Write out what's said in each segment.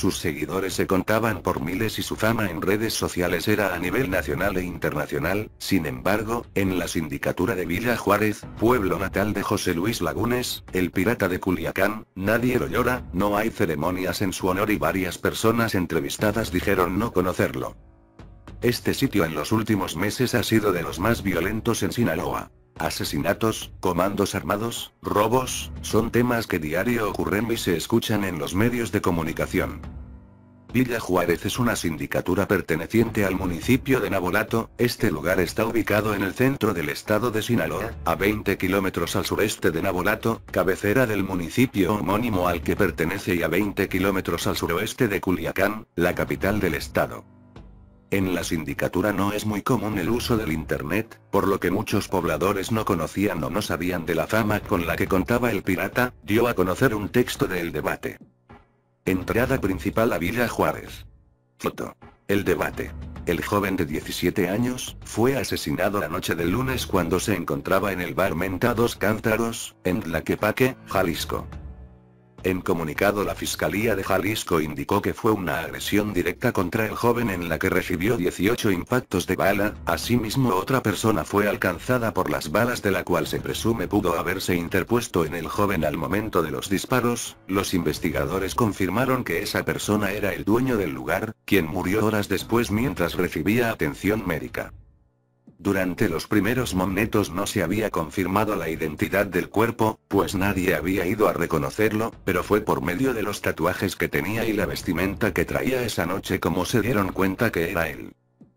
Sus seguidores se contaban por miles y su fama en redes sociales era a nivel nacional e internacional, sin embargo, en la sindicatura de Villa Juárez, pueblo natal de José Luis Lagunes, el pirata de Culiacán, nadie lo llora, no hay ceremonias en su honor y varias personas entrevistadas dijeron no conocerlo. Este sitio en los últimos meses ha sido de los más violentos en Sinaloa. Asesinatos, comandos armados, robos, son temas que diario ocurren y se escuchan en los medios de comunicación. Villa Juárez es una sindicatura perteneciente al municipio de Nabolato, este lugar está ubicado en el centro del estado de Sinaloa, a 20 kilómetros al sureste de Nabolato, cabecera del municipio homónimo al que pertenece y a 20 kilómetros al suroeste de Culiacán, la capital del estado. En la sindicatura no es muy común el uso del Internet, por lo que muchos pobladores no conocían o no sabían de la fama con la que contaba el pirata, dio a conocer un texto del debate. Entrada principal a Villa Juárez. Foto. El debate. El joven de 17 años, fue asesinado la noche del lunes cuando se encontraba en el bar Mentados Cántaros, en Tlaquepaque, Jalisco. En comunicado la Fiscalía de Jalisco indicó que fue una agresión directa contra el joven en la que recibió 18 impactos de bala, asimismo otra persona fue alcanzada por las balas de la cual se presume pudo haberse interpuesto en el joven al momento de los disparos, los investigadores confirmaron que esa persona era el dueño del lugar, quien murió horas después mientras recibía atención médica. Durante los primeros momentos no se había confirmado la identidad del cuerpo, pues nadie había ido a reconocerlo, pero fue por medio de los tatuajes que tenía y la vestimenta que traía esa noche como se dieron cuenta que era él.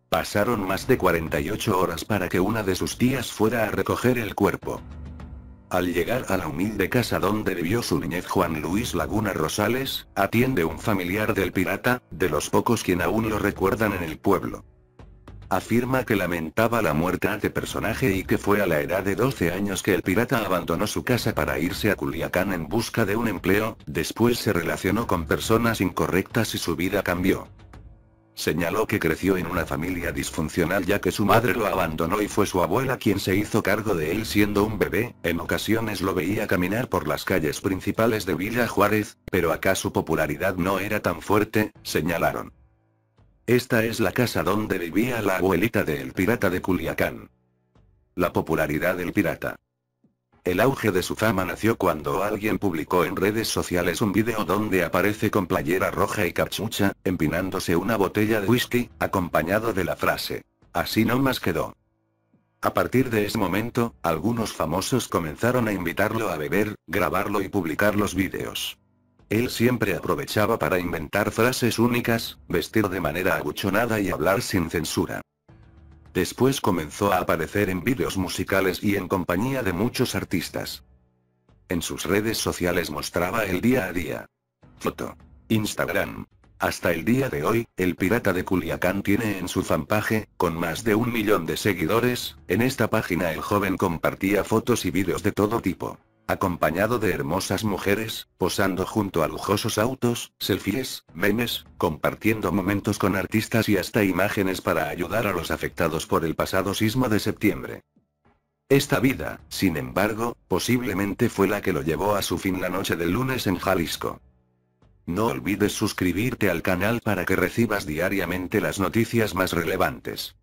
Pasaron más de 48 horas para que una de sus tías fuera a recoger el cuerpo. Al llegar a la humilde casa donde vivió su niñez Juan Luis Laguna Rosales, atiende un familiar del pirata, de los pocos quien aún lo recuerdan en el pueblo afirma que lamentaba la muerte de personaje y que fue a la edad de 12 años que el pirata abandonó su casa para irse a Culiacán en busca de un empleo, después se relacionó con personas incorrectas y su vida cambió. Señaló que creció en una familia disfuncional ya que su madre lo abandonó y fue su abuela quien se hizo cargo de él siendo un bebé, en ocasiones lo veía caminar por las calles principales de Villa Juárez, pero acá su popularidad no era tan fuerte, señalaron. Esta es la casa donde vivía la abuelita del El pirata de Culiacán. La popularidad del pirata. El auge de su fama nació cuando alguien publicó en redes sociales un video donde aparece con playera roja y capchucha, empinándose una botella de whisky, acompañado de la frase. Así no más quedó. A partir de ese momento, algunos famosos comenzaron a invitarlo a beber, grabarlo y publicar los vídeos. Él siempre aprovechaba para inventar frases únicas, vestir de manera aguchonada y hablar sin censura. Después comenzó a aparecer en vídeos musicales y en compañía de muchos artistas. En sus redes sociales mostraba el día a día. Foto. Instagram. Hasta el día de hoy, el pirata de Culiacán tiene en su fanpage, con más de un millón de seguidores, en esta página el joven compartía fotos y vídeos de todo tipo acompañado de hermosas mujeres, posando junto a lujosos autos, selfies, memes, compartiendo momentos con artistas y hasta imágenes para ayudar a los afectados por el pasado sismo de septiembre. Esta vida, sin embargo, posiblemente fue la que lo llevó a su fin la noche del lunes en Jalisco. No olvides suscribirte al canal para que recibas diariamente las noticias más relevantes.